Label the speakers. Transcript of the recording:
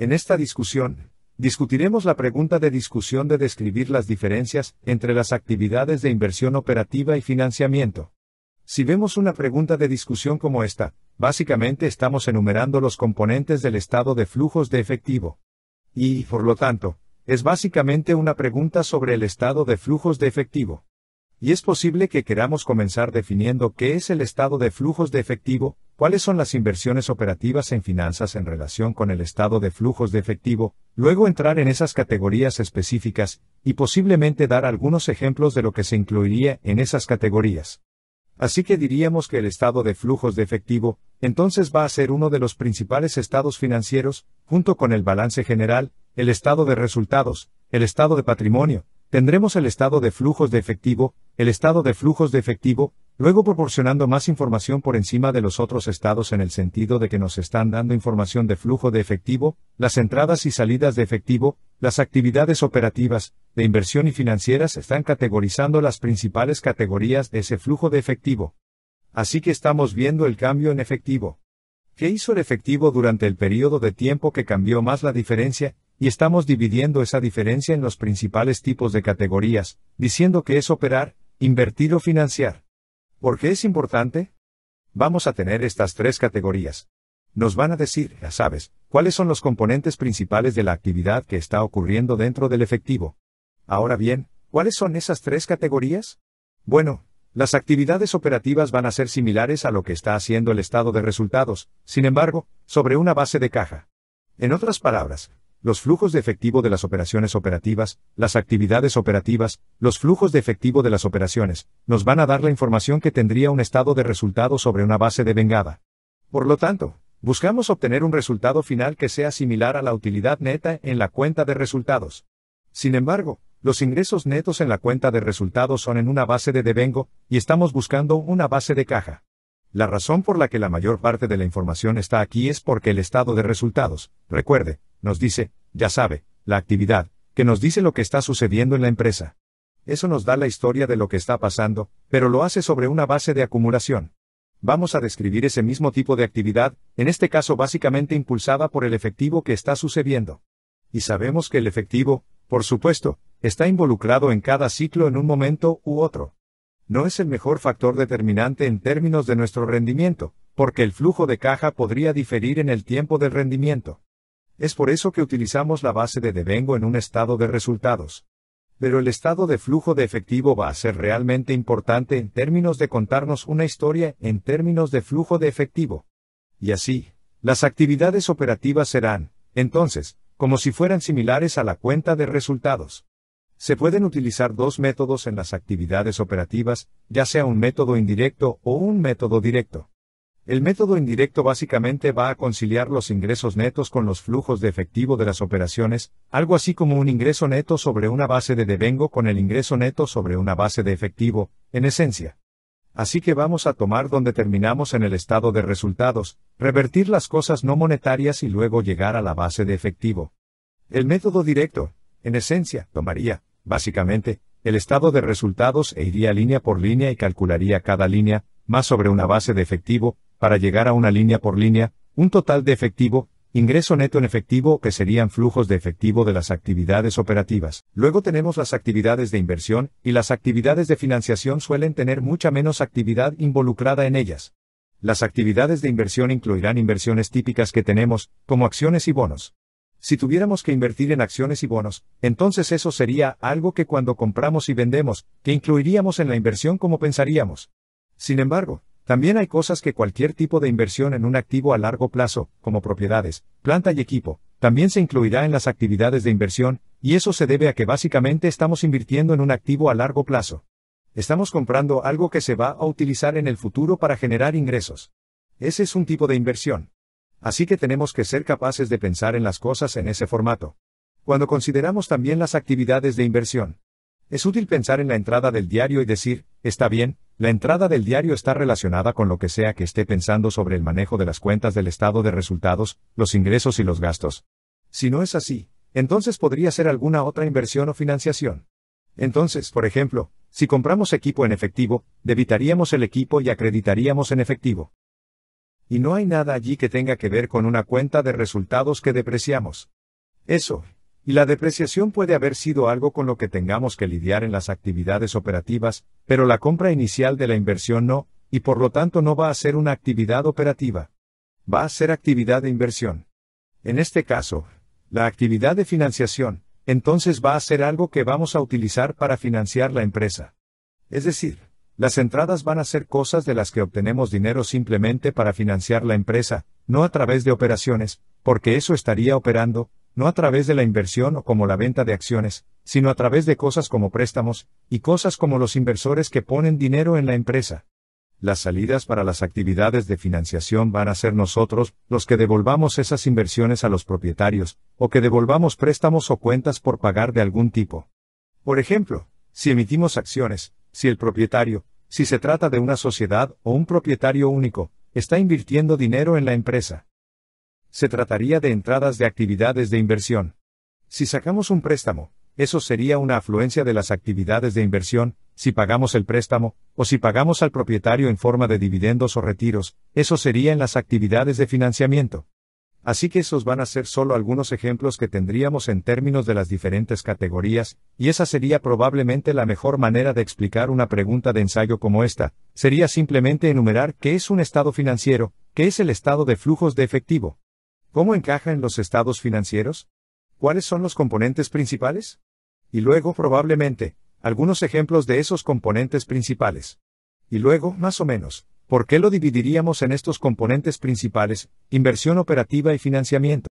Speaker 1: En esta discusión, discutiremos la pregunta de discusión de describir las diferencias entre las actividades de inversión operativa y financiamiento. Si vemos una pregunta de discusión como esta, básicamente estamos enumerando los componentes del estado de flujos de efectivo. Y, por lo tanto, es básicamente una pregunta sobre el estado de flujos de efectivo y es posible que queramos comenzar definiendo qué es el estado de flujos de efectivo, cuáles son las inversiones operativas en finanzas en relación con el estado de flujos de efectivo, luego entrar en esas categorías específicas, y posiblemente dar algunos ejemplos de lo que se incluiría en esas categorías. Así que diríamos que el estado de flujos de efectivo, entonces va a ser uno de los principales estados financieros, junto con el balance general, el estado de resultados, el estado de patrimonio, tendremos el estado de flujos de efectivo, el estado de flujos de efectivo, luego proporcionando más información por encima de los otros estados en el sentido de que nos están dando información de flujo de efectivo, las entradas y salidas de efectivo, las actividades operativas, de inversión y financieras están categorizando las principales categorías de ese flujo de efectivo. Así que estamos viendo el cambio en efectivo. ¿Qué hizo el efectivo durante el periodo de tiempo que cambió más la diferencia? Y estamos dividiendo esa diferencia en los principales tipos de categorías, diciendo que es operar, Invertir o financiar. ¿Por qué es importante? Vamos a tener estas tres categorías. Nos van a decir, ya sabes, cuáles son los componentes principales de la actividad que está ocurriendo dentro del efectivo. Ahora bien, ¿cuáles son esas tres categorías? Bueno, las actividades operativas van a ser similares a lo que está haciendo el estado de resultados, sin embargo, sobre una base de caja. En otras palabras, los flujos de efectivo de las operaciones operativas, las actividades operativas, los flujos de efectivo de las operaciones, nos van a dar la información que tendría un estado de resultados sobre una base de vengada. Por lo tanto, buscamos obtener un resultado final que sea similar a la utilidad neta en la cuenta de resultados. Sin embargo, los ingresos netos en la cuenta de resultados son en una base de devengo, y estamos buscando una base de caja. La razón por la que la mayor parte de la información está aquí es porque el estado de resultados, recuerde, nos dice, ya sabe, la actividad, que nos dice lo que está sucediendo en la empresa. Eso nos da la historia de lo que está pasando, pero lo hace sobre una base de acumulación. Vamos a describir ese mismo tipo de actividad, en este caso básicamente impulsada por el efectivo que está sucediendo. Y sabemos que el efectivo, por supuesto, está involucrado en cada ciclo en un momento u otro. No es el mejor factor determinante en términos de nuestro rendimiento, porque el flujo de caja podría diferir en el tiempo del rendimiento. Es por eso que utilizamos la base de devengo en un estado de resultados. Pero el estado de flujo de efectivo va a ser realmente importante en términos de contarnos una historia en términos de flujo de efectivo. Y así, las actividades operativas serán, entonces, como si fueran similares a la cuenta de resultados. Se pueden utilizar dos métodos en las actividades operativas, ya sea un método indirecto o un método directo. El método indirecto básicamente va a conciliar los ingresos netos con los flujos de efectivo de las operaciones, algo así como un ingreso neto sobre una base de devengo con el ingreso neto sobre una base de efectivo, en esencia. Así que vamos a tomar donde terminamos en el estado de resultados, revertir las cosas no monetarias y luego llegar a la base de efectivo. El método directo, en esencia, tomaría, básicamente, el estado de resultados e iría línea por línea y calcularía cada línea, más sobre una base de efectivo, para llegar a una línea por línea, un total de efectivo, ingreso neto en efectivo que serían flujos de efectivo de las actividades operativas. Luego tenemos las actividades de inversión, y las actividades de financiación suelen tener mucha menos actividad involucrada en ellas. Las actividades de inversión incluirán inversiones típicas que tenemos, como acciones y bonos. Si tuviéramos que invertir en acciones y bonos, entonces eso sería algo que cuando compramos y vendemos, que incluiríamos en la inversión como pensaríamos. Sin embargo, también hay cosas que cualquier tipo de inversión en un activo a largo plazo, como propiedades, planta y equipo, también se incluirá en las actividades de inversión, y eso se debe a que básicamente estamos invirtiendo en un activo a largo plazo. Estamos comprando algo que se va a utilizar en el futuro para generar ingresos. Ese es un tipo de inversión. Así que tenemos que ser capaces de pensar en las cosas en ese formato. Cuando consideramos también las actividades de inversión, es útil pensar en la entrada del diario y decir, está bien, la entrada del diario está relacionada con lo que sea que esté pensando sobre el manejo de las cuentas del estado de resultados, los ingresos y los gastos. Si no es así, entonces podría ser alguna otra inversión o financiación. Entonces, por ejemplo, si compramos equipo en efectivo, debitaríamos el equipo y acreditaríamos en efectivo. Y no hay nada allí que tenga que ver con una cuenta de resultados que depreciamos. Eso, y la depreciación puede haber sido algo con lo que tengamos que lidiar en las actividades operativas, pero la compra inicial de la inversión no, y por lo tanto no va a ser una actividad operativa. Va a ser actividad de inversión. En este caso, la actividad de financiación, entonces va a ser algo que vamos a utilizar para financiar la empresa. Es decir, las entradas van a ser cosas de las que obtenemos dinero simplemente para financiar la empresa, no a través de operaciones, porque eso estaría operando, no a través de la inversión o como la venta de acciones, sino a través de cosas como préstamos, y cosas como los inversores que ponen dinero en la empresa. Las salidas para las actividades de financiación van a ser nosotros, los que devolvamos esas inversiones a los propietarios, o que devolvamos préstamos o cuentas por pagar de algún tipo. Por ejemplo, si emitimos acciones, si el propietario, si se trata de una sociedad o un propietario único, está invirtiendo dinero en la empresa. Se trataría de entradas de actividades de inversión. Si sacamos un préstamo, eso sería una afluencia de las actividades de inversión, si pagamos el préstamo, o si pagamos al propietario en forma de dividendos o retiros, eso sería en las actividades de financiamiento. Así que esos van a ser solo algunos ejemplos que tendríamos en términos de las diferentes categorías, y esa sería probablemente la mejor manera de explicar una pregunta de ensayo como esta, sería simplemente enumerar qué es un estado financiero, qué es el estado de flujos de efectivo. ¿Cómo encaja en los estados financieros? ¿Cuáles son los componentes principales? Y luego, probablemente, algunos ejemplos de esos componentes principales. Y luego, más o menos, ¿por qué lo dividiríamos en estos componentes principales, inversión operativa y financiamiento?